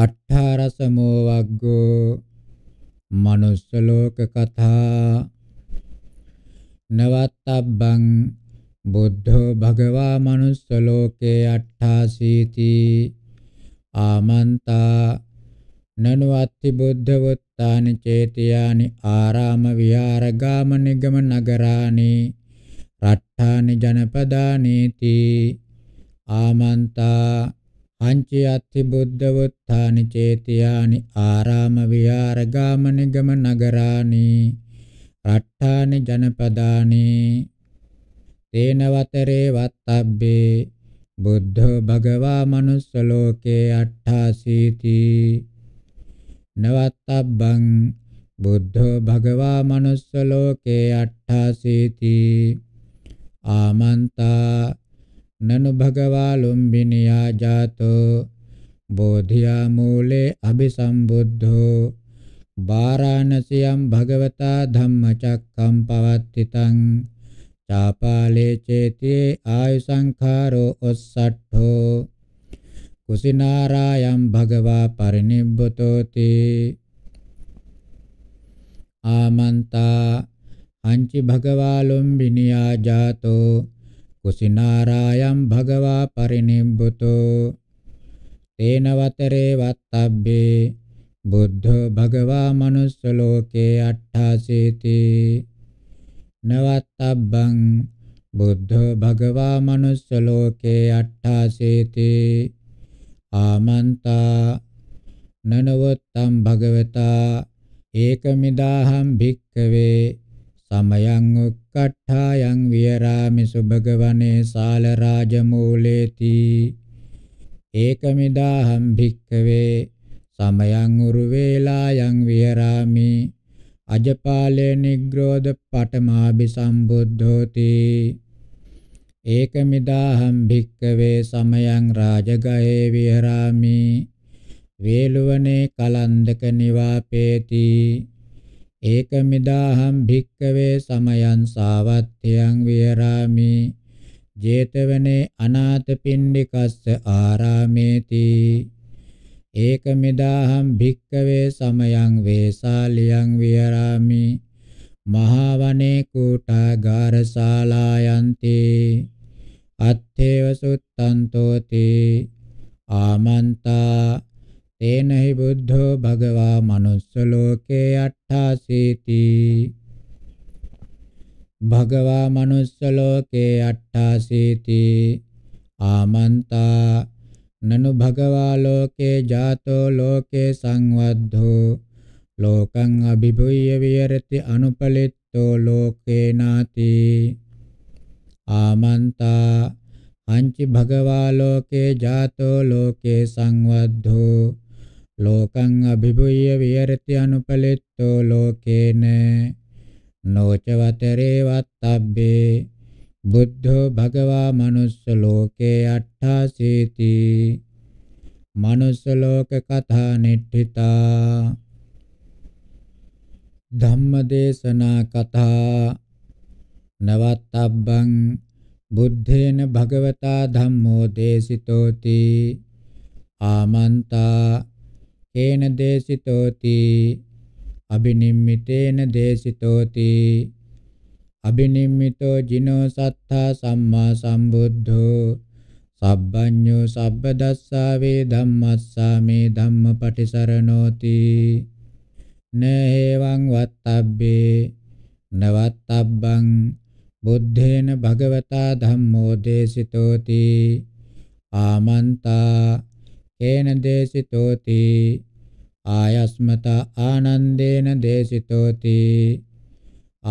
අට්ඨාරසමෝ වග්ගෝ manuss ලෝක කතා නවත්තබ්බං බුද්ධෝ භගවා manuss ලෝකේ අට්ඨාසීති ආමන්තා නනවත්ති බුද්ධවත්තානි චේතියානි ආරාම විහාර ගාම නිගම නගරානි රට්ඨානි ජනපදානීති ආමන්තා අංචි අත්ති බුද්ධවත්තානි චේතියානි ආරාම විහාර ගාමනි ගම නගරානි රට්ඨානි ජනපදානි තේන වතරේ වත්තබ්බේ බුද්ධෝ භගවා මනුස්ස ලෝකේ අට්ඨාසීති නවත්තබ්බං බුද්ධෝ භගවා මනුස්ස ලෝකේ අට්ඨාසීති ආමන්තා නනු භගවා ලුම්බිනියා ජාතෝ බෝධියා මූලේ අபிසම්බුද්ධෝ වාරාණසියම් භගවතා ධම්මචක්කම් පවත්තිතං චාපාලේ චේතේ ආයු සංඛාරෝ ඔස්සට්ඨෝ කුසිනාරායම් භගවා පරිනිබ්බතෝති ආමන්තා අංචි භගවා ලුම්බිනියා ජාතෝ කුසිනාරායම් භගවා පරිනිබ්බුතෝ තේන වතරේ වත්තබ්බේ බුද්ධෝ භගවා මනුස්ස ලෝකේ අට්ඨාසීති නවත්තබ්බං බුද්ධෝ භගවා මනුස්ස ලෝකේ අට්ඨාසීති ආමන්තා නනවත්තම් භගවතා ඒකමිදාහම් භික්කවේ සමයං උක්කට්ඨායන් විහරාමිසු භගවනේ සාල රාජමූලේති ඒකමිදාහම් භික්ඛවේ සමයං උරු වේලායන් විහරාමි අජපාලේ නිග්‍රෝධ පඨමාභි සම්බුද්ධෝති ඒකමිදාහම් භික්ඛවේ සමයං රාජගහේ විහරාමි වේලුවනේ කලන්දක නිවාපේති ඒකමිදාහම් භික්කවේ සමයං සාවත්ත්‍යං විහෙරාමි ජේතවනේ අනාථ පින්ඩිකස්ස ආරාමේති ඒකමිදාහම් භික්කවේ සමයං වේසාලියං විහෙරාමි මහා වනේ කුටාගාර ශාලායන්ති අත්තේව සුත්තන්තෝති ආමන්තා තේනහි බුද්ධෝ භගවා manuss ලෝකේ අට්ඨාසීති භගවා manuss ලෝකේ අට්ඨාසීති ආමන්තා නනු භගවා ලෝකේ ජාතෝ ලෝකේ සංවද්ධෝ ලෝකං අභිභුය්‍ය විහෙරති අනුපලිත්තෝ ලෝකේ නාති ආමන්තා අංචි භගවා ලෝකේ ජාතෝ ලෝකේ සංවද්ධෝ ලෝකං අභිභුය විහෙරති අනුපලෙත්තෝ ලෝකේන නොච වතරේ වත්තබ්බේ බුද්ධෝ භගවා මනුස්ස ලෝකේ අට්ඨාසීති මනුස්ස ලෝක කථා නිට්ඨිතා ධම්මදේශනා කථා නවත්තබ්බං බුද්ධේන භගවතා ධම්මෝ දේසිතෝති ආමන්තා කේන දේසිතෝති අබිනිම්මිතේන දේසිතෝති අබිනිම්මිතෝ ජිනෝ සත්තා සම්මා සම්බුද්ධෝ සබ්බඤ්ඤෝ සබ්බදස්සාවේ ධම්මස්සාමේ ධම්මපටිසරණෝති නේවං වත්තබ්බේ නවත්තබ්බං බුද්ධේන භගවතා ධම්මෝ දේසිතෝති ආමන්තා ඒන දේසිතෝති ආයස්මත ආනන්දේන දේසිතෝති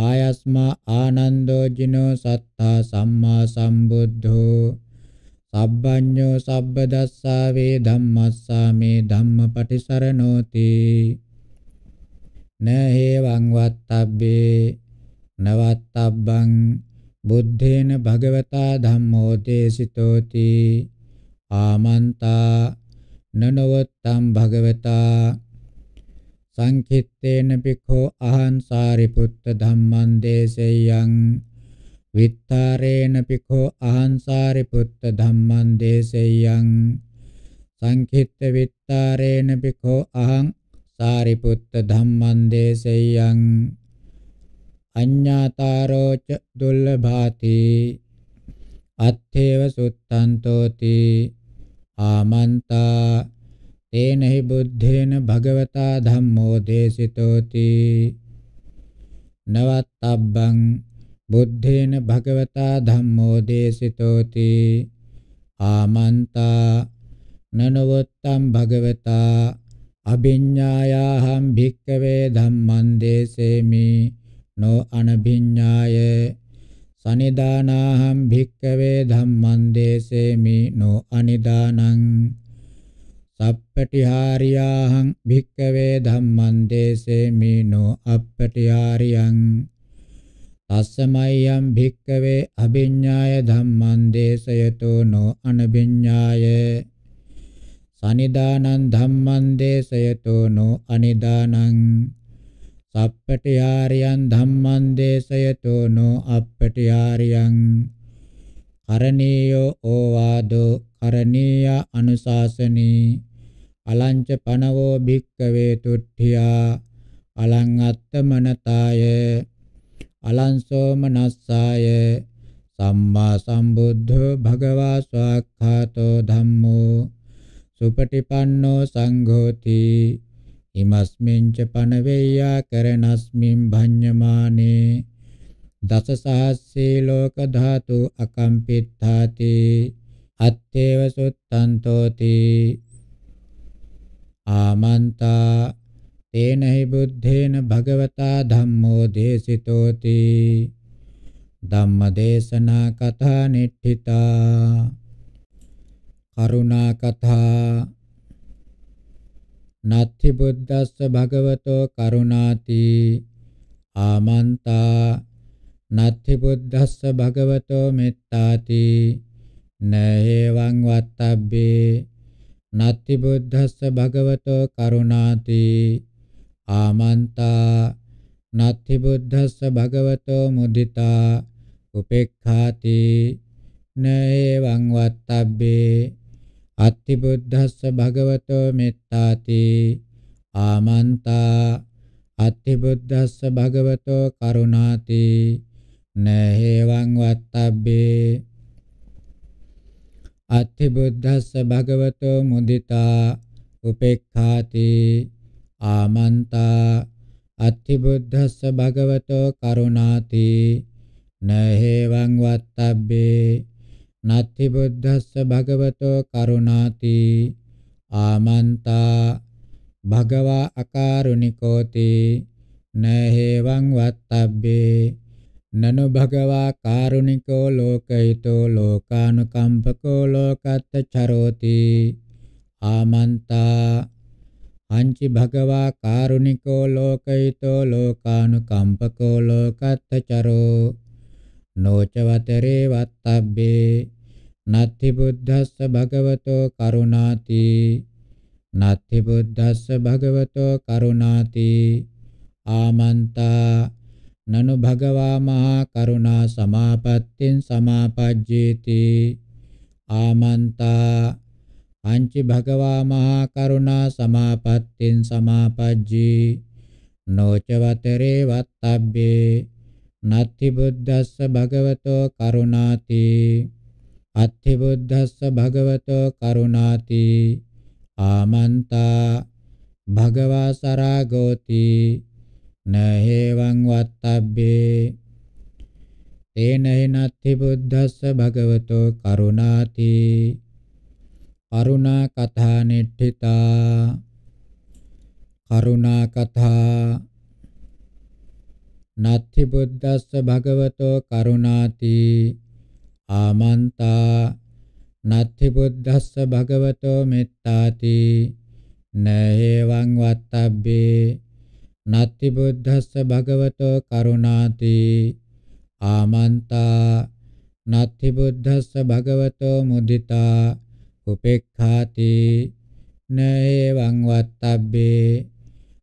ආයස්මා ආනන්දෝ ජිනෝ සත්තා සම්මා සම්බුද්ධෝ සබ්බඤ්ඤෝ සබ්බදස්සාවේ ධම්මස්සාමේ ධම්මපටිසරණෝති නහේවං වත්තබ්බේ නවත්තබ්බං බුද්ධේන භගවතා ධම්මෝ දේසිතෝති ආමන්තා නනවත්තම් භගවතා සංඛිත්තේන පිඛෝ අහං සාරිපුත්ත ධම්මං දේශේයං විත්තරේන පිඛෝ අහං සාරිපුත්ත ධම්මං දේශේයං සංඛිත්ත විත්තරේන පිඛෝ අහං සාරිපුත්ත ධම්මං දේශේයං අඤ්ඤාතාරෝ ච දුල්ලභාති අත්තේව සුත්තන්තෝති ආමන්තා තේනහි බුද්ධේන භගවතා ධම්මෝ දේසිතෝති නවත්තබ්බං බුද්ධේන භගවතා ධම්මෝ දේසිතෝති ආමන්තා නනවත්තම් භගවතා අභිඤ්ඤායාහම් භික්කවේ ධම්මං දේසේමි නෝ අනභිඤ්ඤායේ සනිදානාහම් භික්කවේ ධම්මං දේසේමි නො අනිදානං සප්පටිහාරියාහං භික්කවේ ධම්මං දේසේමි නො අප්පටිහාරියං තස්සමයම් භික්කවේ අභිඤ්ඤාය ධම්මං දේසයතෝ නො අනභිඤ්ඤාය සනිදානං ධම්මං දේසයතෝ නො අනිදානං සප්පටිආරියන් ධම්මං දේශයතෝ නෝ අප්පටිආරියං කරණීයෝ ඕවාදෝ කරණීය අනුශාසනී අලංච පනවෝ භික්කවේ තුට්ඨියා අලං අත්තමනතාය අලංසෝ මනස්සාය සම්මා සම්බුද්ධෝ භගවා ස්වාක්ඛාතෝ ධම්මෝ සුපටිපන්නෝ සංඝෝති ඉමස්මින්ච පනවේයා කරනස්මින් භඤ්ඤමානේ දසසහස්සේ ලෝක ධාතු අකම්පිත්තාති අත්තේව සුත්තන්තෝති ආමන්තා තේනහි බුද්ධේන භගවතා ධම්මෝ දේසිතෝති ධම්මදේශනා කථා නිට්ඨිතා කරුණා කථා නත්ථි බුද්දස්ස භගවතෝ කරුණාති ආමන්තා නත්ථි බුද්දස්ස භගවතෝ මෙත්තාති නේවං වත්තබ්බේ නත්ථි බුද්දස්ස භගවතෝ කරුණාති ආමන්තා නත්ථි බුද්දස්ස භගවතෝ මුදිතා උපේක්ඛාති නේවං වත්තබ්බේ අත්ති බුද්ධස්ස භගවතෝ මෙත්තාති ආමන්තා අත්ති බුද්ධස්ස භගවතෝ කරුණාති නහේවං වත්තබ්බේ අත්ති බුද්ධස්ස භගවතෝ මුදිතා උපේක්ඛාති ආමන්තා අත්ති බුද්ධස්ස භගවතෝ කරුණාති නහේවං වත්තබ්බේ නත්ති බුද්දස්ස භගවතෝ කරුණාති ආමන්තා භගවා අකාරුණිකෝති නහේවං වත්තබ්බේ නනු භගවා කාරුණිකෝ ලෝකයිතෝ ලෝකානුකම්පකෝ ලෝකත්ත චරෝති ආමන්තා අංචි භගවා කාරුණිකෝ ලෝකයිතෝ ලෝකානුකම්පකෝ ලෝකත්ත චරෝ නොච වතරේ වත්තබ්බේ නත්ති බුද්දස්ස භගවතෝ කරුණාති නත්ති බුද්දස්ස භගවතෝ කරුණාති ආමන්තා නනු භගවා මහා කරුණා සමාපත්තින් සමාපජ්ජේති ආමන්තා පංචි භගවා මහා කරුණා සමාපත්තින් සමාපජ්ජී නොච වතරේ වත්තබ්බේ නත්ති බුද්දස්ස භගවතෝ කරුණාති අත්ථි බුද්දස්ස භගවතෝ කරුණාති ආමන්තා භගවා සරාගෝති නහේවං වත්තබ්බේ තේනහි නත්ති බුද්දස්ස භගවතෝ කරුණාති කරුණා කථා නෙට්ඨිතා කරුණා කථා නත්ති බුද්දස්ස භගවතෝ කරුණාති ආමන්තා නත්ති බුද්දස්ස භගවතෝ මෙත්තාති නේවං වත්තබ්බේ නත්ති බුද්දස්ස භගවතෝ කරුණාති ආමන්තා නත්ති බුද්දස්ස භගවතෝ මුදිතා උපේක්ඛාති නේවං වත්තබ්බේ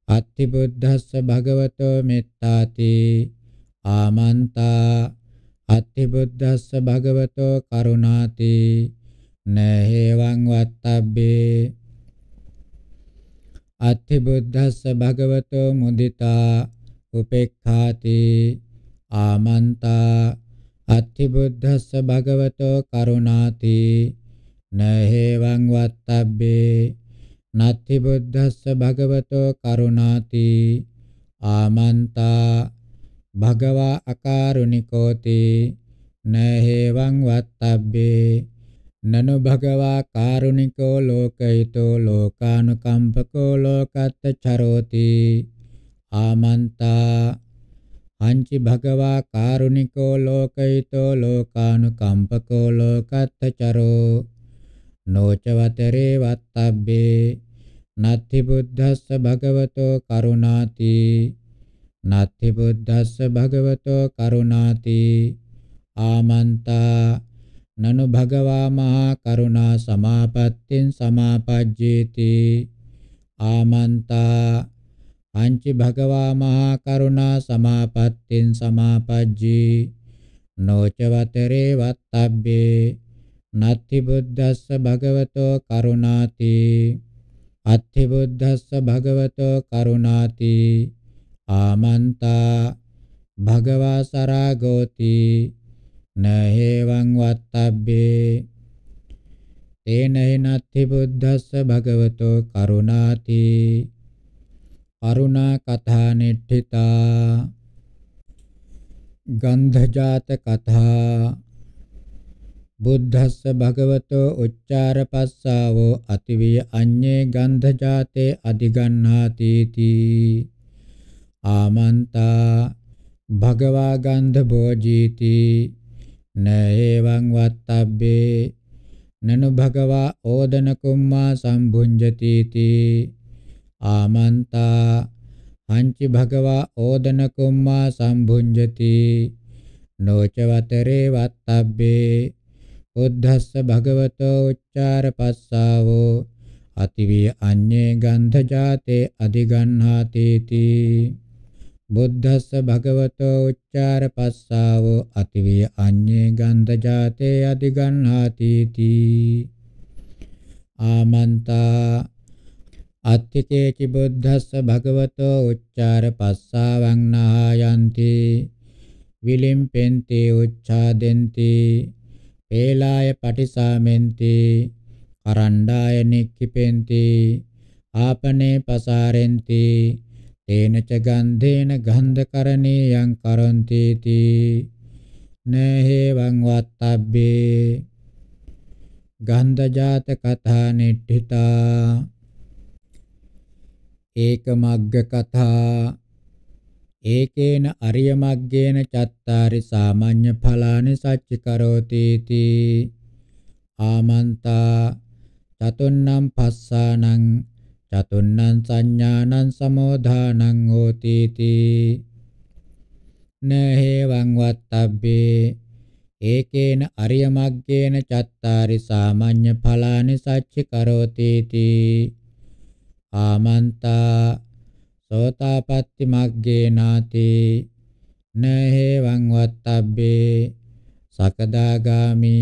අත්ති බුද්ධස්ස භගවතෝ මෙත්තාති ආමන්තා අත්ති බුද්ධස්ස භගවතෝ කරුණාති නහේවං වත්තබ්බේ අත්ති බුද්ධස්ස භගවතෝ මුදිතා උපේක්ඛාති ආමන්තා අත්ති බුද්ධස්ස භගවතෝ කරුණාති නහේවං වත්තබ්බේ නත්ති බුද්දස්ස භගවතෝ කරුණාති ආමන්තා භගවා අකාරුණිකෝති නහේවං වත්තබ්බේ නනු භගවා කාරුණිකෝ ලෝකයිතෝ ලෝකානුකම්පකෝ ලෝකත්ත චරෝති ආමන්තා අංචි භගවා කාරුණිකෝ ලෝකයිතෝ ලෝකානුකම්පකෝ ලෝකත්ත චරෝ නෝචවතරේ වත්තබ්බේ නත්ති බුද්දස්ස භගවතෝ කරුණාති නත්ති බුද්දස්ස භගවතෝ කරුණාති ආමන්තා නනු භගවා මහා කරුණා සමාපත්තින් සමාපජ්ජේති ආමන්තා පංචි භගවා මහා කරුණා සමාපත්තින් සමාපජ්ජී නොචවතරේ වත්තබ්බේ නත්ති බුද්දස්ස භගවතෝ කරුණාති අත්ථි බුද්දස්ස භගවතෝ කරුණාති ආමන්තා භගවා සරාගෝති නහේවං වත්තබ්බේ තේන හිනත්ථි බුද්දස්ස භගවතෝ කරුණාති කරුණා කථා නිට්ඨිතා ගන්ධජාත කථා බුද්ධස්ස භගවතෝ උච්චාරපස්සාවෝ අතිවිය අඤ්ඤේ ගන්ධජාතේ අධිගන්හාති තී ආමන්තා භගවා ගන්ධ භෝජීති නේවං වත්තබ්බේ නනු භගවා ඕදන කුම්මා සම්භුඤ්ජති තී ආමන්තා හංචි භගවා ඕදන කුම්මා සම්භුඤ්ජති නෝච වතරේ වත්තබ්බේ උද්ධස්ස භගවතෝ උච්චාර පස්සාවෝ අතිවී අඤ්ඤේ ගන්ධ ජාතේ අධිගණ්හාතේති බුද්ධස්ස භගවතෝ උච්චාර පස්සාවෝ අතිවී අඤ්ඤේ ගන්ධ ජාතේ අධිගණ්හාතේති ආමන්තා අත්තිතේචි බුද්ධස්ස භගවතෝ උච්චාර පස්සාවං නායන්ති විලිම්පෙන්ති උච්ඡාදෙන්ති වේලාය පටිසාමෙන්ති කරණ්ඩාය නික්ඛිපෙන්ති ආපනේ පසාරෙන්ති තේනච ගන්ධේන ගන්ධකරණීයං කරොන්ති තී නේහෙවං වත්තබ්බේ ගන්ධජාත කථා නිට්ඨිතා ඒකමග්ග කථා ඒකේන අරිය මග්ගේන චත්තාරි සාමාන්‍ය ඵලානි සච්චිකරෝති තී ආමන්තා චතුන්නම් පස්සානං චතුන්නම් සංඥානං සමෝධානං හෝති තී නහේවං වත්තබ්බේ ඒකේන අරිය මග්ගේන චත්තාරි සාමාන්‍ය ඵලානි සච්චිකරෝති තී ආමන්තා සෝතාපට්ටි මග්ගේ නාති නහේවං වත්තබ්බේ සකදාගාමි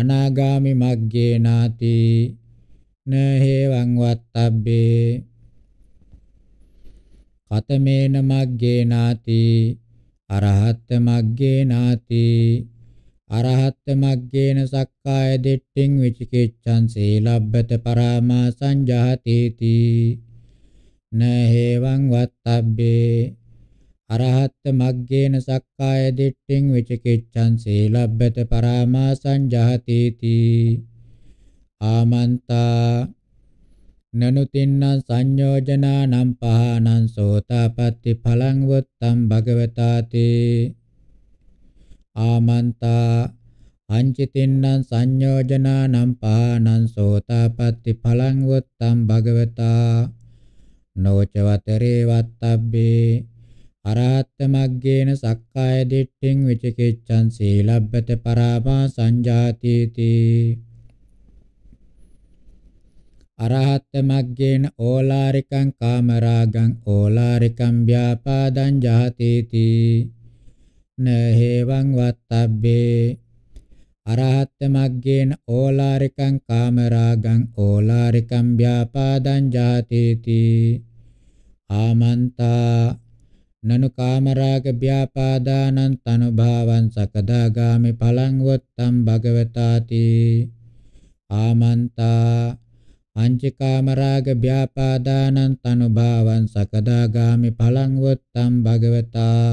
අනාගාමි මග්ගේ නාති නහේවං වත්තබ්බේ කතමේන මග්ගේ නාති අරහත් මග්ගේ නාති අරහත් මග්ගේන සක්කාය දිට්ඨින් විචිකිච්ඡං සීලබ්බත පරාමාසං ජහතේති න හේවං වත්තබ්බේ අරහත් මග්ගේන සක්කාය දිට්ඨින් විචිකිච්ඡං සීලබ්බත පරාමාසං ජහති තී ආමන්තා නනුතින්න සංයෝජනානම් පහනං සෝතාපට්ටි ඵලං වත්තම් භගවතාතේ ආමන්තා අංචිතින්නං සංයෝජනානම් පහනං සෝතාපට්ටි ඵලං වත්තම් භගවතා නොච වතරේ වත්තබ්බේ අරහත් මග්ගේන සක්කාය දිට්ඨින් විචිකිච්ඡං සීලබ්බත පරාමා සංජාතීති අරහත් මග්ගේන ඕලාරිකං කාමරාගං ඕලාරිකං ව්‍යාපාදං ජාතීති නහේවං වත්තබ්බේ අරහත් මග්ගේන ඕලාරිකං කාමරාගං ඕලාරිකං ව්‍යාපාදං ජාතේති ආමන්තා නනු කාමරාග ව්‍යාපාදානං තනුභාවං සකදාගාමි ඵලං වත්තම් භගවතාති ආමන්තා අංචකාමරාග ව්‍යාපාදානං තනුභාවං සකදාගාමි ඵලං වත්තම් භගවතා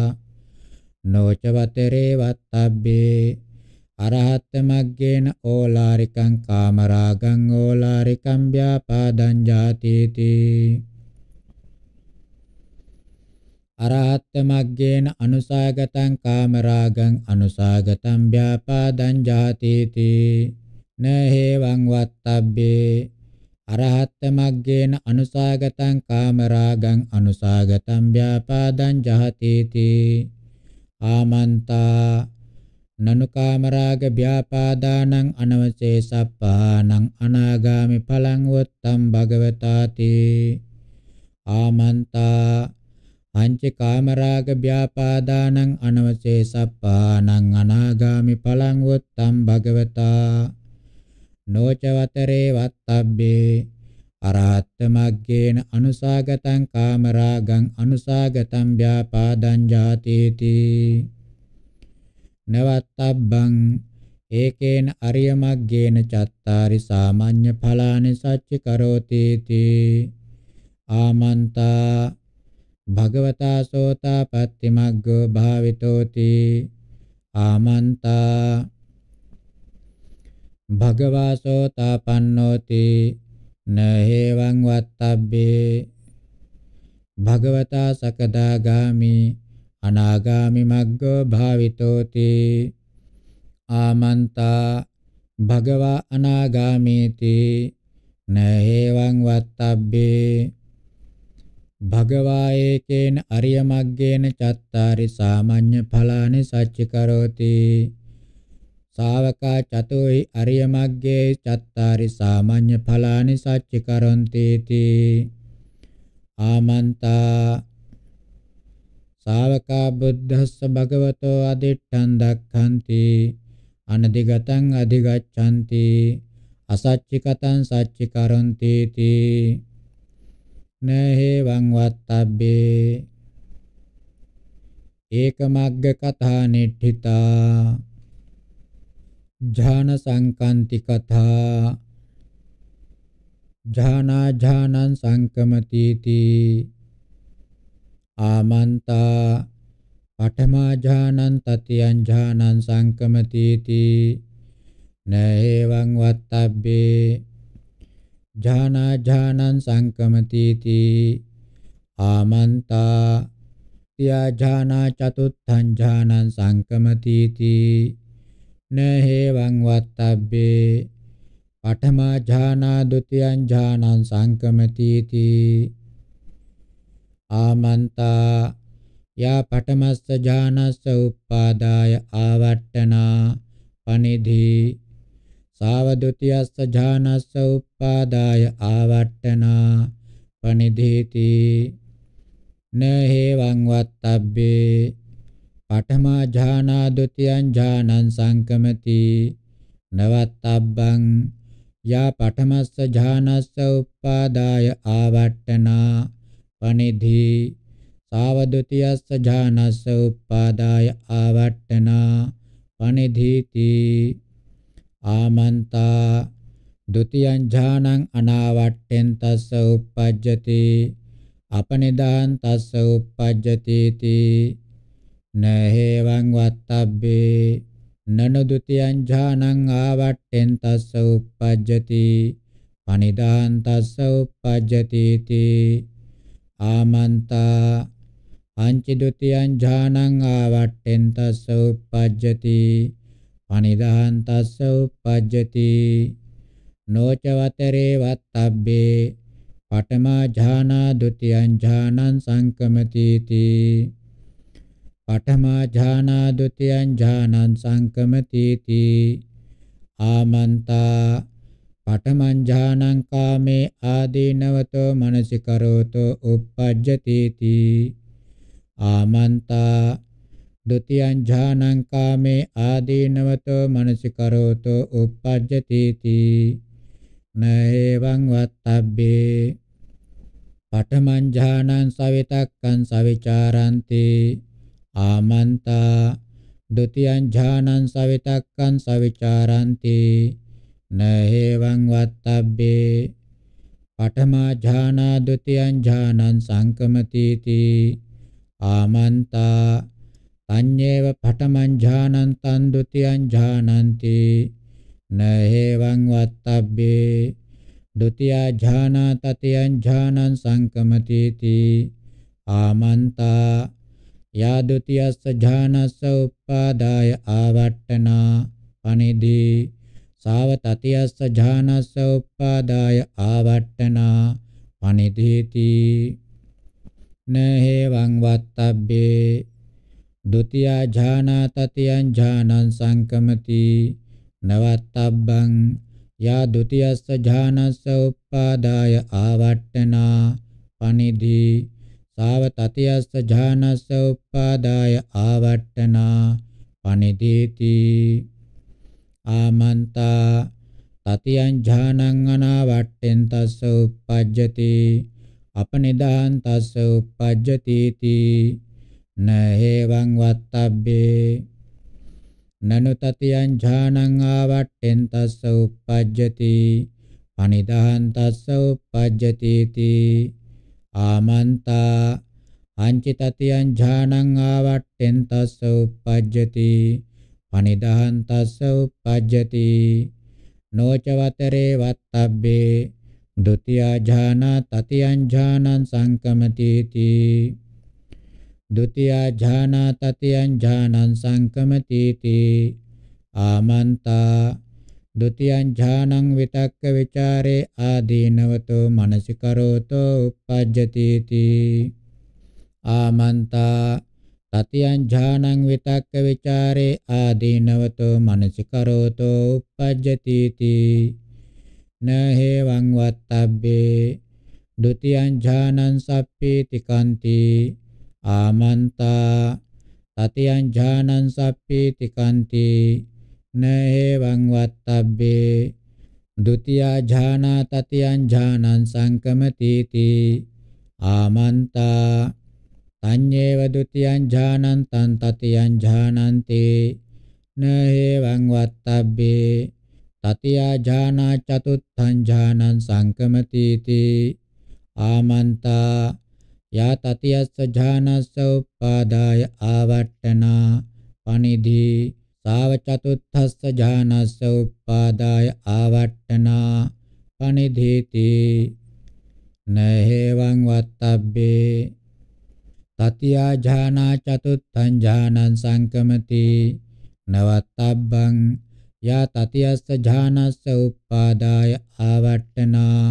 නොචවතරේ වත්තබ්බේ අරහත් මග්ගේන ඕලාරිකං කාමරාගං ඕලාරිකං ව්‍යාපාදං ජාතේති අරහත් මග්ගේන අනුසාගතං කාමරාගං අනුසාගතං ව්‍යාපාදං ජාතේති නහේවං වත්තබ්බේ අරහත් මග්ගේන අනුසාගතං කාමරාගං අනුසාගතං ව්‍යාපාදං ජහතේති ආමන්තා නනුකාමරාග ව්‍යාපාදානං අනවශේෂප්පානං අනාගාමි ඵලං වත්තම් භගවතාති ආමන්තා අංච කාමරාග ව්‍යාපාදානං අනවශේෂප්පානං අනාගාමි ඵලං වත්තම් භගවතා නෝචවතරේ වත්තබ්බේ අරහත් මග්ගේන අනුසාගතං කාමරාගං අනුසාගතං ව්‍යාපාදං ජාතේති නවත්තබ්බං ඒකේන අරිය මග්ගේන චත්තාරි සාමාඤ්ඤ ඵලානි සච්ච කරෝති තී ආමන්තා භගවතා සෝතාපට්ටි මග්ගෝ භාවිතෝති ආමන්තා භගවා සෝතාපන්නෝති නහේවං වත්තබ්බේ භගවතා සකදාගාමි අනාගාමි මග්ගෝ භාවිතෝති ආමන්තා භගවා අනාගාමීති නහේවං වත්තබ්බේ භගවා ඒකේන අරිය මග්ගේන චත්තාරි සාමාන්‍ය ඵලානි සච්ච කරෝති ශාවකා චතෝයි අරිය මග්ගේ චත්තාරි සාමාන්‍ය ඵලානි සච්ච කරොන්ති ආමන්තා ශාවකා බුද්ධස්ස භගවතෝ අදිට්ඨං දක්ඛන්ති අනදිගතං අධිගච්ඡanti අසච්චිකතං සච්චිකරන්ති තී නහේවං වත්තබ්බේ ඒකමග්ග කථා නිට්ඨිතා ඥාන සංකාන්ති කථා ඥානා ඥානං සංකමති තී ආමන්තා පඨමා ඥානං තතියං ඥානං සංකමතිති නේවං වත්තබ්බේ ඥානා ඥානං සංකමතිති ආමන්තා තියා ඥානා චතුත්ථං ඥානං සංකමතිති නේවං වත්තබ්බේ පඨමා ඥානා ဒ ුතියං ඥානං සංකමතිති ආමන්තා යා පඨමස්ස ඥානස්ස උප්පාදාය ආවට්ටනා පනිදී සාවදුතියස්ස ඥානස්ස උප්පාදාය ආවට්ටනා පනිදීති නහේවං වත්තබ්බේ පඨමා ඥානා ဒ ුතියං ඥානං සංකමති නවත්තබ්බං යා පඨමස්ස ඥානස්ස උප්පාදාය ආවට්ටනා පනිධි සාවදුතියස්ස ඥානස්ස උප්පාදාය ආවට්ඨනා පනිධීති ආමන්තා ဒ ුතියං ඥානං අනාවට්ඨෙන් තස්ස උප්පජ්ජති අපනිදාන් තස්ස උප්පජ්ජති තී නහේවං වත්තබ්බේ නන ဒ ුතියං ඥානං ආවට්ඨෙන් තස්ස උප්පජ්ජති පනිදාන් තස්ස උප්පජ්ජති තී ආමන්තා පංච ဒ ුතියං ඥානං ආවට්ඨෙන් තස්ස uppajjati පනිදාන් තස්ස uppajjati නොච වතරේ වත්තබ්බේ පඨමා ඥානා ဒ ුතියං ඥානං සංකමතිති පඨමා ඥානා ဒ ුතියං ඥානං සංකමතිති ආමන්තා පඨමං කාමේ ආදීනවතෝ මනසිකරෝතෝ uppajjati ආමන්තා ဒုတိယ ඥානං කාමේ ආදීනවතෝ මනසිකරෝතෝ uppajjati නේවං වත්තබ්බේ පඨමං ඥානං සවිතක්කං සවිචාරಂತಿ ආමන්තා ဒုတိယ ඥානං සවිතක්කං සවිචාරಂತಿ නහේවං වත්තබ්බේ පඨමා ඥානා ဒ ුතියං ඥානං සංකමති තී ආමන්තා තඤ්ඤේව පඨමං ඥානං තන් ဒ ුතියං ඥානಂತಿ නහේවං වත්තබ්බේ ဒ ුතියා ඥානා තතියං ඥානං සංකමති තී ආමන්තා යා ဒ ුතියස්ස ඥානස්ස උප්පාදාය ආවට්ටනා පනිදී සාවතතියස්ස ඥානස්ස උප්පාදාය ආවට්ටනා පනිදීති නහේවං වත්තබ්බේ ဒ ුතියා ඥානා තතියං ඥානං සංකමති නවත්තබ්බං යා ဒ ුතියස්ස ඥානස්ස උප්පාදාය ආවට්ටනා පනිදී සාවතතියස්ස ඥානස්ස උප්පාදාය ආවට්ටනා පනිදීති ආමන්තා තතියං ඥානං අනාවට්ටෙන් තස්ස uppajjati අපනිදාන් තස්ස uppajjati තී නහේවං වත්තබ්බේ නනු තතියං ඥානං ආවට්ටෙන් තස්ස uppajjati පනිදාන් තස්ස uppajjati තී ආමන්තා අංචිතතියං ඥානං ආවට්ටෙන් තස්ස uppajjati පනිදහන් තස්ස උපජ්ජති නොච වතරේ වත්තබ්බේ ဒ ුතියා ඥානා තතියං ඥානං සංකමති තී ဒ ුතියා ඥානා තතියං ඥානං සංකමති තී ආමන්තා ဒ ුතියං ඥානං විතක්ක ਵਿਚාරේ ආදීනවතෝ මනසිකරෝතෝ uppajjati තී ආමන්තා තතියං ඥානං විතක්ක ਵਿਚාරේ ආදීනවතෝ මනසිකරෝතෝ uppajjati ti නහේවං වත්තබ්බේ ဒ ුතියං ඥානං සප්පීති කන්ති ආමන්තා තතියං ඥානං සප්පීති කන්ති නේවං වත්තබ්බේ ဒ ුතියා ඥානා තතියං ඥානං සංකමති ති ආමන්තා තඤ්ඤේව ဒ ුතියං ඥානන්තං තතියං ඥානන්ති නහේවං වත්තබ්බේ තතියා ඥානා චතුත්ථං ඥානං සංකමතිති ආමන්තා යා තතියස්ස ඥානස්ස උපාදාය ආවට්ටනා පනිදි සාව චතුත්ථස්ස ඥානස්ස උපාදාය ආවට්ටනා පනිදීති නහේවං වත්තබ්බේ තතියා ඥානා චතුත්ථං ඥානං සංකමති නවත්තබ්බං යා තතියස්ස ඥානස්ස උප්පාදාය ආවට්ටනා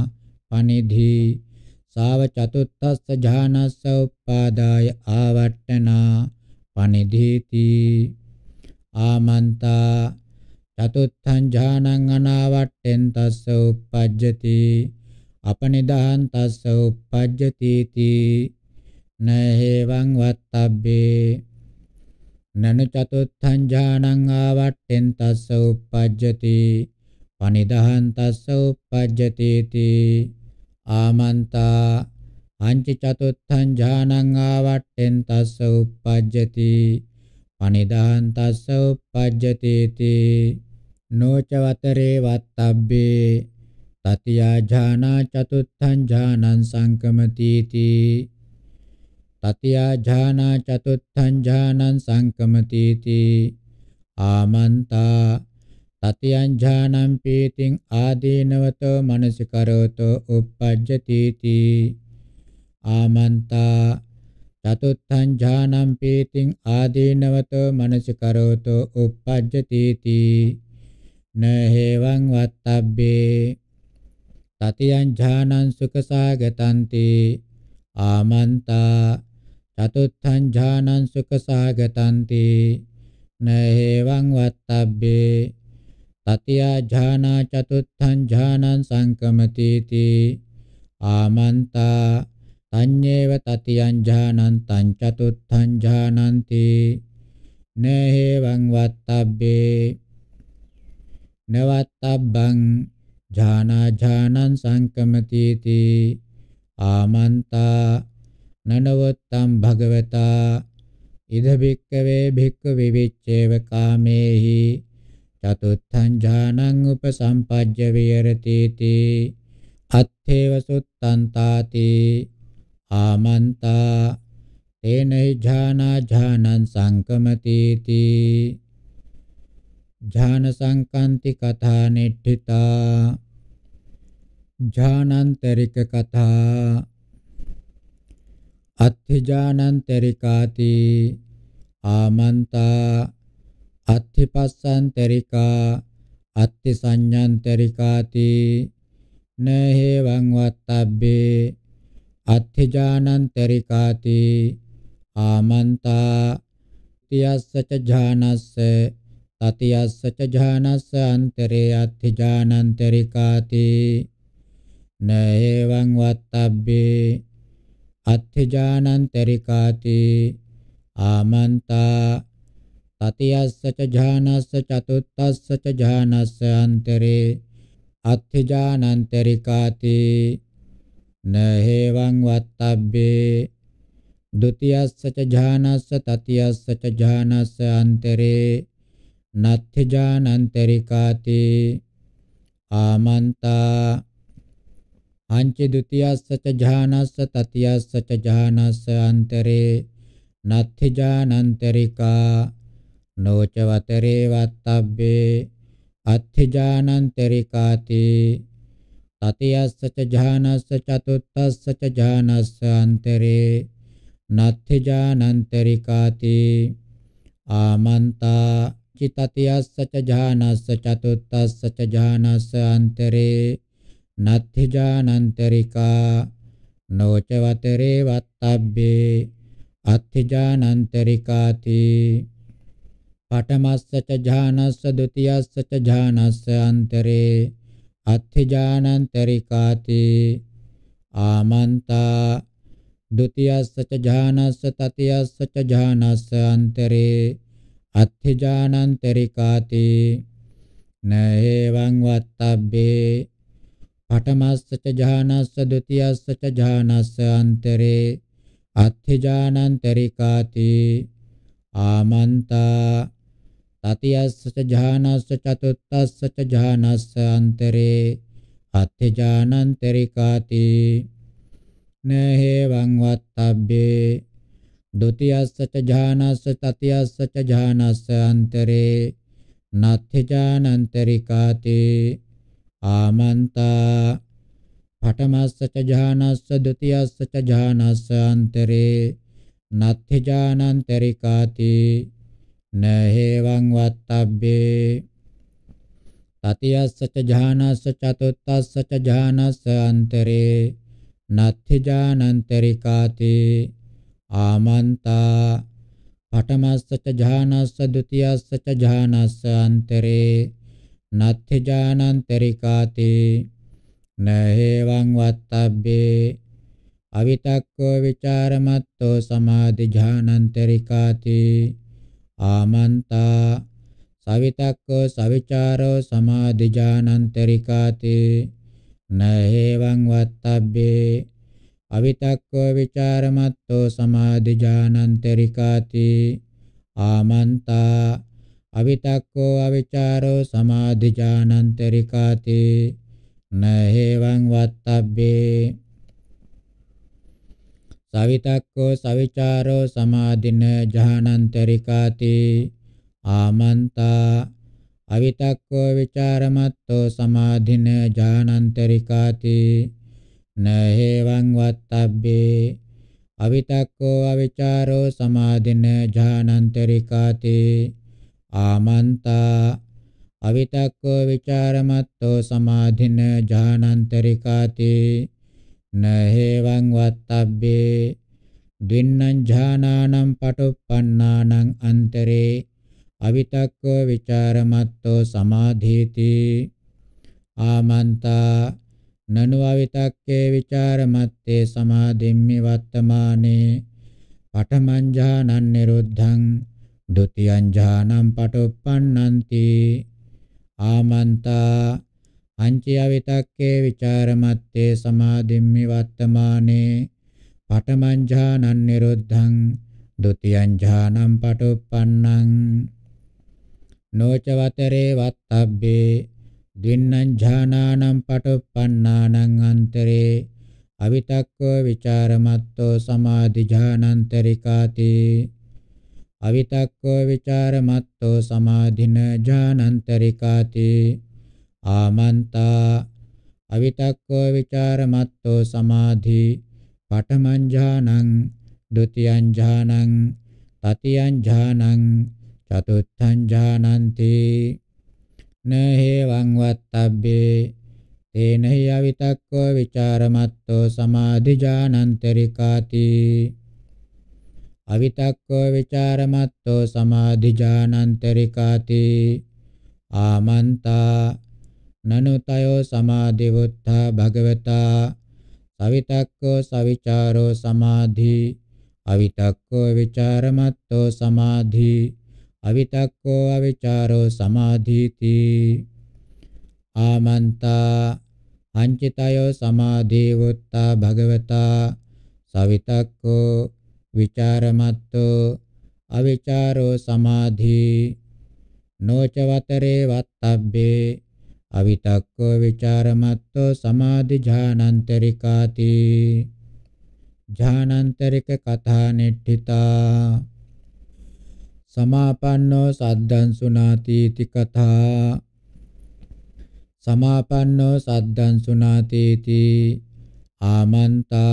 පනිධි සාව චතුත්ථස්ස ඥානස්ස උප්පාදාය ආවට්ටනා පනිධීති ආමන්තා චතුත්ථං ඥානං අනාවට්ටෙන් තස්ස උප්පජ්ජති අපනිදාන් තස්ස උප්පජ්ජති තී නේවං වත්තබ්බේ නන චතුත්ථං ඥානං ආවට්ඨෙන් තස්ස උප්පජ්ජති පනිදහං තස්ස උප්පජ්ජති තී ආමන්තා අංච චතුත්ථං ඥානං ආවට්ඨෙන් තස්ස උප්පජ්ජති පනිදහං තස්ස උප්පජ්ජති තී නොච වතරේ වත්තබ්බේ තතියා ඥානා චතුත්ථං ඥානං සංකමති තී තතියා ඥානා චතුත්ථං ඥානං සංකමතිති ආමන්තා තතියං ඥානං පීතිං ආදීනවතෝ මනසිකරෝතෝ uppajjati ආමන්තා චතුත්ථං ඥානං පීතිං ආදීනවතෝ මනසිකරෝතෝ uppajjati නහේවං වත්තබ්බේ තතියං ඥානං සුඛසාගතන්ති ආමන්තා චතුත්ථං ඥානං සුඛ සාගතන්ති නේවං වත්තබ්බේ තතියා ඥානා චතුත්ථං ඥානං සංකමතිති ආමන්තා තඤ්ඤේව තතියං ඥානං තං චතුත්ථං ඥානන්ති නේවං වත්තබ්බේ නවත්තබ්බං ඥානා ඥානං සංකමතිති ආමන්තා නනවත්තම් භගවතා ඉද භික්කවේ භික්ක විවිච්ඡේව කාමේහි චතුත්ථං ඥානං උපසම්පජ්ජ විහෙරති තී අත්තේව සුත්තන්තාති ආමන්තා තේනයි ඥානා ඥානං සංකමති තී ඥාන සංකාන්ති කථා නෙට්ඨිතා ඥානන්තරික කථා අත්ථජානන්තරිකාති ආමන්තා අත්ථිපස්සන්තරිකා අත්ථි සංඥාන්තරිකාති නහේවං වත්තබ්බේ අත්ථජානන්තරිකාති ආමන්තා තියස්සච ඥානස්ස තතියස්සච ඥානස්ස අන්තරේ අත්ථජානන්තරිකාති නහේවං වත්තබ්බේ අත්ථජානන්තරිකාති ආමන්තා තතියස්ස ච ඥානස්ස චතුත්ථස්ස ච ඥානස්ස අන්තරේ අත්ථජානන්තරිකාති නහේවං වත්තබ්බේ ဒ ුතියස්ස ච ඥානස්ස තතියස්ස ච ඥානස්ස අන්තරේ නත්ථජානන්තරිකාති ආමන්තා අංච ဒ ුතියස්ස ච ඥානස්ස තතියස්ස ච ඥානස්ස අන්තරේ නත්ථි ඥානන්තරිකා නොච වතරේ වත්තබ්බේ අත්ථි ඥානන්තරිකාති තතියස්ස ච ඥානස්ස චතුත්ථස්ස ච ඥානස්ස අන්තරේ නත්ථි ඥානන්තරිකාති ආමන්තා චිතතියස්ස ච ඥානස්ස චතුත්ථස්ස ච ඥානස්ස අන්තරේ නත්ථිජානන්තරිකා නොචවතරේ වත්තබ්බේ අත්ථිජානන්තරිකාති පඨමස්ස ච ඥානස්ස ဒ ුතියස්ස ච ඥානස්ස අන්තරේ අත්ථිජානන්තරිකාති ආමන්තා ဒ ුතියස්ස ච ඥානස්ස තතියස්ස ච ඥානස්ස අන්තරේ අත්ථිජානන්තරිකාති නේවං වත්තබ්බේ පඨමස්ස ච ඥානස්ස ဒ ුතියස්ස ච ඥානස්ස අන්තරේ අත්ථජානන්තරිකාති ආමන්තා තතියස්ස ච ඥානස්ස චතුත්තස්ස ච ඥානස්ස අන්තරේ අත්ථජානන්තරිකාති නහේවං වත්තබ්බේ ဒ ුතියස්ස ච ඥානස්ස තතියස්ස ච ඥානස්ස අන්තරේ නත්ථජානන්තරිකාති ආමන්තා පඨමස්ස ච ඥානස්ස ဒ ුතියස්ස ච ඥානස්ස අන්තරේ නත්ථි ඥානන්තරිකාති නහේවං වත්තබ්බේ තතියස්ස ච ඥානස්ස චතුත්ථස්ස ච ඥානස්ස අන්තරේ නත්ථි ඥානන්තරිකාති ආමන්තා පඨමස්ස ච ඥානස්ස ဒ ුතියස්ස ච ඥානස්ස අන්තරේ නත්ථි ජානන්තරිකාතේ නහේවං වත්තබ්බේ අවිතක්කෝ විචාරමත්තෝ සමාධි ඥානන්තරිකාතේ ආමන්තා සවිතක්කෝ සවිචාරෝ සමාධි ඥානන්තරිකාතේ නහේවං වත්තබ්බේ අවිතක්කෝ විචාරමත්තෝ සමාධි ඥානන්තරිකාතේ ආමන්තා अवितक्को अविचारो समाधिजानन्तरिकाति न हेवं वक्तव्ये सवितक्को सविचारो न जानन्तरिकाति आमन्ता अवितक्को विचारमत्तो न जानन्तरिकाति न हेवं वक्तव्ये अवितक्को अविचारो न जानन्तरिकाति ආමන්තා අවිතක්කෝ ਵਿਚාරමත්තෝ සමාධින ඥානන්තරිකාතේ නහේවං වත්තබ්බේ දින්නම් ඥානානම් පටුප්පන්නානං අන්තරේ අවිතක්කෝ ਵਿਚාරමත්තෝ සමාධීති ආමන්තා නනු අවිතක්කේ ਵਿਚාරමත්තේ සමාධිම්මි වත්තමානේ පඨමං ඥානං නිරුද්ධං ဒုတိယ ඥානං පටොප්පන්නන්ති ආමන්තා පංචයවිතක්කේ ਵਿਚාරමත්තේ සමාදිම්මි වත්තමානේ පඨමං ඥානං නිරුද්ධං ဒ ුතියං ඥානං පටොප්පන්නං නොචවතරේ වත්තබ්බේ දින්නම් ඥානානම් පටොප්පන්නානං අන්තරේ අවිතක්කෝ ਵਿਚාරමත්තෝ සමාධි ඥානන්තරිකාතේ අවිතක්කෝ විචාර මත්තෝ සමාධින ඥානන්තරිකාති ආමන්තා අවිතක්කෝ විචාර මත්තෝ සමාධි පඨමං ඥානං ဒ ුතියං ඥානං තතියං ඥානං චතුත්ථං ඥානන්ති නහේවං වත්තබ්බේ තේනහි අවිතක්කෝ විචාරමත්තෝ සමාධි ඥානන්තරිකාති අවිතක්කෝ ਵਿਚාරමත්තෝ සමාධිජානන්තරිකාති ආමන්තා නනුතයෝ සමාධිවුත්තා භගවතා සවිතක්කෝ සවිචාරෝ සමාධි අවිතක්කෝ ਵਿਚාරමත්තෝ සමාධි අවිතක්කෝ අවිචාරෝ සමාධීති ආමන්තා අංචිතයෝ සමාධිවුත්තා භගවතා සවිතක්කෝ विचारमत्तो अविचारो समाधि नो च वतरे वक्तव्ये अवितक्को विचारमत्तो समाधि कथा ध्यानान्तरिककथानिष्ठिता समापन्नो सद्दं सुनातीति कथा समापन्नो सद्दं सुनातीति आमंता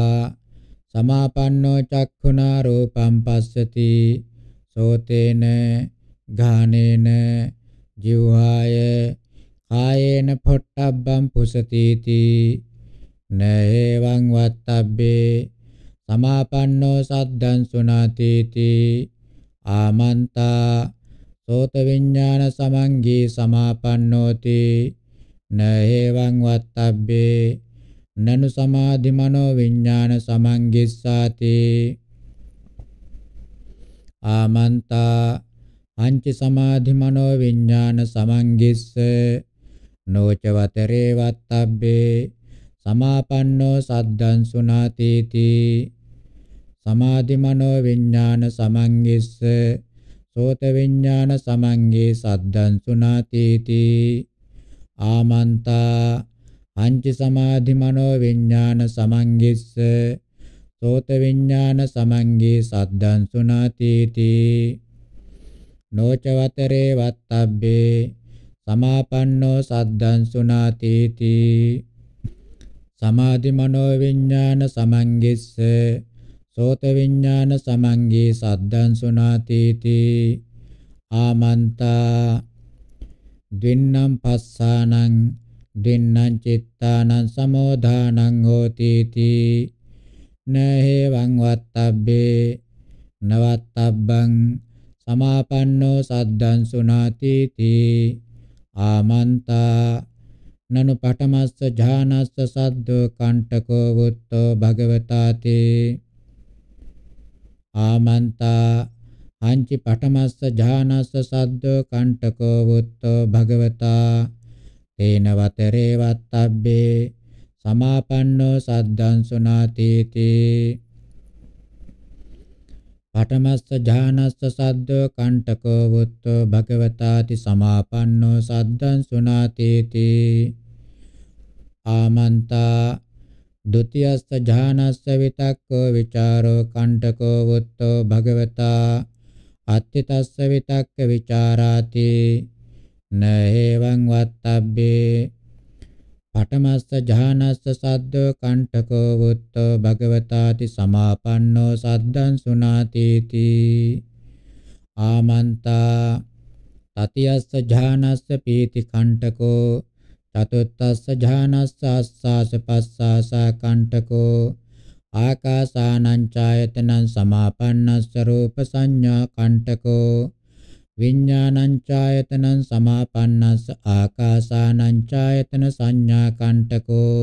සමාපන්නෝ චක්ඛුනා රූපං පස්සති සෝතේන ඝානේන ජීවාය කායේන පොට්ටබ්බං පුසතිති නේවං වත්තබ්බේ සමාපන්නෝ සද්දං සුනාතිති ආමන්තා සෝත විඥාන සමංගී සමාපන්නෝති නේවං වත්තබ්බේ නනු සමාධි මනෝ විඥාන සමංගිස්සාති ආමන්තා අංච සමාධි මනෝ විඥාන සමංගිස්ස නොචවතරේ වත්තබ්බේ සමාපන්නෝ සද්දං සුනාතීති සමාධි මනෝ විඥාන සමංගිස්ස සෝත විඥාන සමංගේ සද්දං සුනාතීති ආමන්තා පංච සමාධි මනෝ විඥාන සමංගිස්ස සෝත විඥාන සමංගේ සද්දං සුනාති තී නොචවතරේ වත්තබ්බේ සමාපන්නෝ සද්දං සුනාති තී සමාධි මනෝ විඥාන සමංගිස්ස සෝත විඥාන සමංගේ සද්දං සුනාති තී ආමන්තා ද්වින්නම් පස්සානං දින්නම් චිත්තානං සමෝධානං හෝති තී නහේවං වත්තබ්බේ නවත්තබ්බං සමාපන්නෝ සද්දං සුනාති තී ආමන්තා නනු පඨමස්ස ඥානස්ස සද්දෝ කණ්ඨකෝ වුත්තෝ භගවතාතේ ආමන්තා අංචි පඨමස්ස ඥානස්ස සද්දෝ කණ්ඨකෝ වුත්තෝ භගවතා තේන වතරේ වත්තබ්බේ සමාපන්නෝ සද්දං සුනාතීති පඨමස්ස ඥානස්ස සද්දෝ කණ්ඨකෝ වුත්තෝ භගවතාති සමාපන්නෝ සද්දං සුනාතීති ආමන්තා ဒ ුතියස්ස ඥානස්ස විතක්කෝ විචාරෝ කණ්ඨකෝ වුත්තෝ භගවතා අත්ථිතස්ස විතක්ක විචාරාති න එවං වත්තබ්බේ පඨමස්ස ඥානස්ස සද්ද කණ්ඨකෝ වුත්තෝ භගවතාති සමාපන්නෝ සද්දං සුනාති තී ආමන්තා තතියස්ස ඥානස්ස පීති කණ්ඨකෝ චතුත්තස්ස ඥානස්ස ආස්වාස පස්වාස කණ්ඨකෝ ආකාසානං ඡායතනං සමාපන්නස්ස රූප සංඥා කණ්ඨකෝ විඤ්ඤාණං ඡායතනං සමාපන්නස්ස ආකාසානං ඡායතන සංඥා කණ්ඨකෝ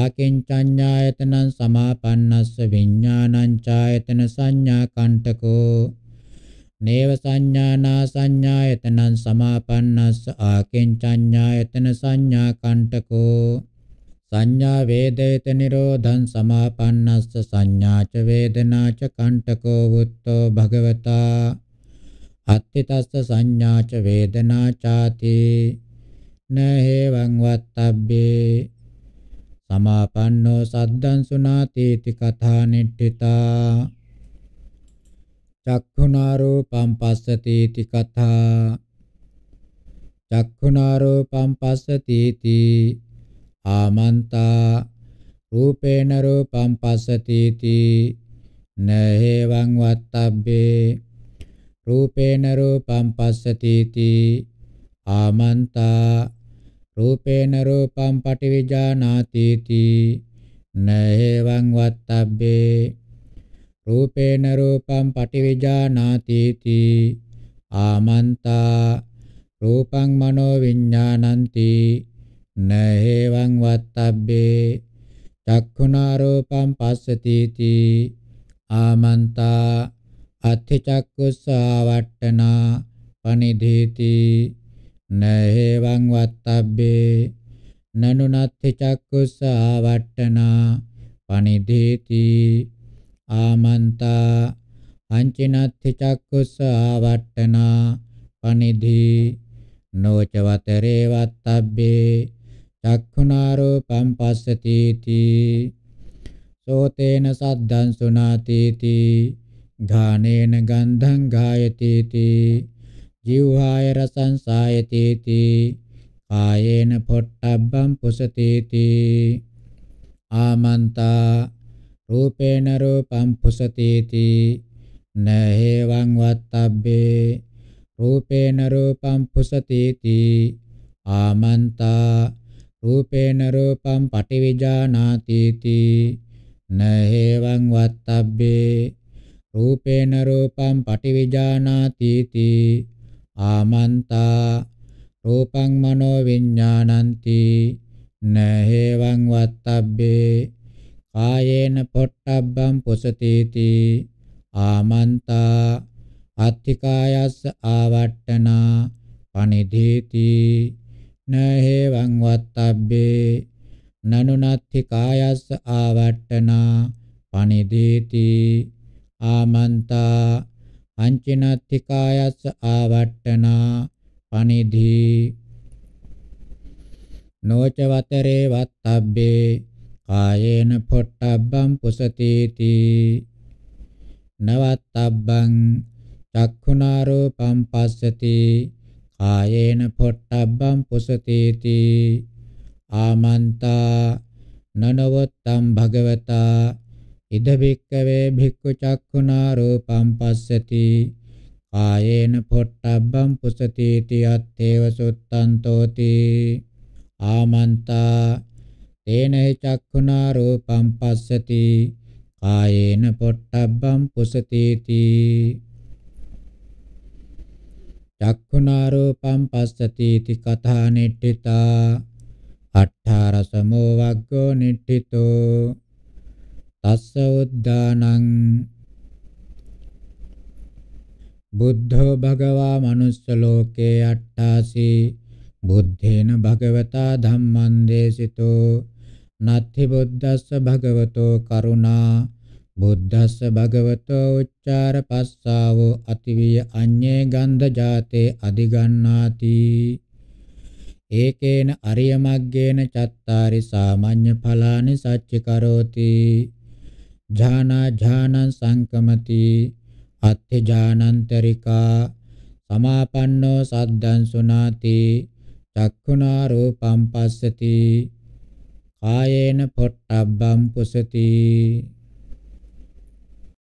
ආකින්චඤ්ඤායතනං සමාපන්නස්ස විඤ්ඤාණං ඡායතන සංඥා කණ්ඨකෝ නේව සංඥානා සංඥායතනං සමාපන්නස්ස ආකින්චඤ්ඤායතන සංඥා කණ්ඨකෝ සංඥා වේදේත නිරෝධං සමාපන්නස්ස සංඥාච වේදනාච කණ්ඨකෝ වුත්තෝ භගවතා අත්තිතස්ස සංඥාච වේදනා ചാති නහේවං වත්තබ්බේ සමාපන්නෝ සද්දං සුනාති इति කථා නිට්ඨිතා චක්ඛුනා රූපං පස්සති इति කථා චක්ඛුනා රූපං පස්සති इति ආමන්තා රූපේන රූපං පස්සති इति නහේවං වත්තබ්බේ රූපේන රූපං පස්සතිති ආමන්තා රූපේන රූපං පටිවිජානාතිති නේවං වත්තබ්බේ රූපේන රූපං පටිවිජානාතිති ආමන්තා රූපං මනෝ විඥානಂತಿ නේවං වත්තබ්බේ චක්ඛුනා රූපං පස්සතිති ආමන්තා අත්ථි චක්කුස්සාවට්ඨනා පනිදීති නහේවං වත්තබ්බේ නනුනත්ථි චක්කුස්සාවට්ඨනා පනිදීති ආමන්තා අංචිනත්ථි චක්කුස්සාවට්ඨනා පනිදී නෝචවතරේ වත්තබ්බේ චක්ඛුනාරෝපම් පස්සති තී සෝතේන සද්දං සුනාති තී ඝානේන ගන්ධං ගායතේති ජීවහාය රසං සායතේති කායේන පොට්ටබ්බං පුසතේති ආමන්තා රූපේන රූපං පුසතේති නහේවං වත්තබ්බේ රූපේන රූපං පුසතේති ආමන්තා රූපේන රූපං පටිවිජානාතිති නහේවං වත්තබ්බේ රූපේන රූපං පටිවිජානාති තී ආමන්තා රූපං මනෝ විඥානಂತಿ නහේවං වත්තබ්බේ කායේන පොට්ටබ්බං පුසති තී ආමන්තා අත්තිකායස්ස ආවට්ටනා පනිදීති නහේවං වත්තබ්බේ නනුනත්ති කායස්ස ආවට්ටනා පනිදීති ආමන්තා පංචනත්තිකායස්ස ආවට්ටනා පනිදී නොච වතරේ වත්තබ්බේ කායේන පොට්ටබ්බම් පුසතීති නවත්තබ්බං චක්ඛුනා රූපම් පස්සති කායේන පොට්ටබ්බම් පුසතීති ආමන්තා නනවත්තම් භගවතා ඉද භික්කවේ භික්ඛු චක්ඛුනා රූපං පස්සති කායේන පොට්ටබ්බං පුසති තියත්තේව සුත්තන්තෝති ආමන්තා තේන චක්ඛුනා රූපං පස්සති කායේන පොට්ටබ්බං පුසති චක්ඛුනා රූපං පස්සති කථා නිට්ඨිතා අට්ඨාරසමෝ වග්ගෝ නිට්ඨිතෝ තස්ස උද්දානං බුද්ධෝ භගවා මනුස්ස ලෝකේ අට්ඨාසි බුද්ධේන භගවතා ධම්මං දේසිතෝ නත්ථි බුද්දස්ස භගවතෝ කරුණා බුද්දස්ස භගවතෝ උච්චාර පස්සාවෝ අතිවිය අඤ්ඤේ ගන්ධ ජාතේ අධිගන්නාති ඒකේන අරිය මග්ගේන චත්තාරි සාමාඤ්ඤ ඵලානි සච්ච කරෝති ජානා ජානං සංකමති අත්ථ ජානන්තරිකා සමාපන්නෝ සද්දං සුනාති චක්ඛුනා රූපම් පස්සති කායේන පොට්ටබ්බම් පුසති